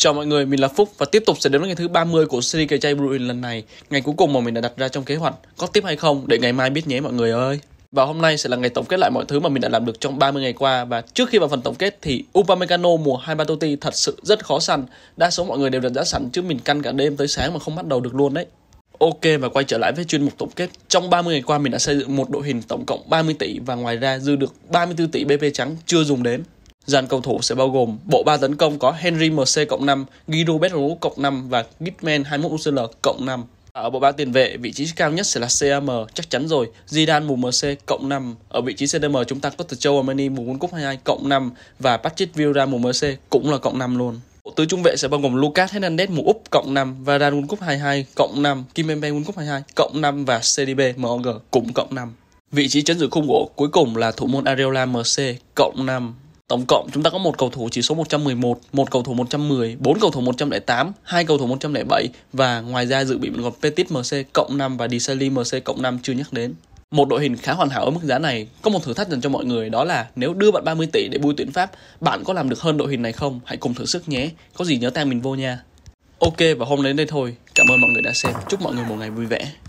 Chào mọi người, mình là Phúc và tiếp tục sẽ đến với ngày thứ 30 của series cây chay Bruin lần này. Ngày cuối cùng mà mình đã đặt ra trong kế hoạch, có tiếp hay không để ngày mai biết nhé mọi người ơi. Và hôm nay sẽ là ngày tổng kết lại mọi thứ mà mình đã làm được trong 30 ngày qua và trước khi vào phần tổng kết thì Upamecano mùa 23 Totti thật sự rất khó săn. Đa số mọi người đều đặt giá sẵn chứ mình căn cả đêm tới sáng mà không bắt đầu được luôn đấy. Ok và quay trở lại với chuyên mục tổng kết. Trong 30 ngày qua mình đã xây dựng một đội hình tổng cộng 30 tỷ và ngoài ra dư được 34 tỷ BP trắng chưa dùng đến. Dàn cầu thủ sẽ bao gồm bộ ba tấn công có Henry MC cộng 5, Guido Benaru cộng 5 và Gitman 21 UCL cộng 5. Ở bộ ba tiền vệ, vị trí cao nhất sẽ là CAM, chắc chắn rồi, Zidane mùa MC cộng 5. Ở vị trí CDM chúng ta có từ Châu Armani mùa World Cup 22 cộng 5 và Patrick Vieira mùa MC cũng là cộng 5 luôn. Bộ tứ trung vệ sẽ bao gồm Lucas Hernandez mùa Úc cộng 5, Varane World Cup 22 cộng 5, Kimpembe World Cup 22 cộng 5 và CDB MOG cũng cộng 5. Vị trí chấn giữ khung gỗ cuối cùng là thủ môn Areola MC cộng 5. Tổng cộng chúng ta có một cầu thủ chỉ số 111, một cầu thủ 110, bốn cầu thủ 108, hai cầu thủ 107 và ngoài ra dự bị còn Petit MC cộng 5 và Disali MC cộng 5 chưa nhắc đến. Một đội hình khá hoàn hảo ở mức giá này, có một thử thách dành cho mọi người đó là nếu đưa bạn 30 tỷ để bui tuyển Pháp, bạn có làm được hơn đội hình này không? Hãy cùng thử sức nhé, có gì nhớ tag mình vô nha. Ok và hôm đến đây thôi, cảm ơn mọi người đã xem, chúc mọi người một ngày vui vẻ.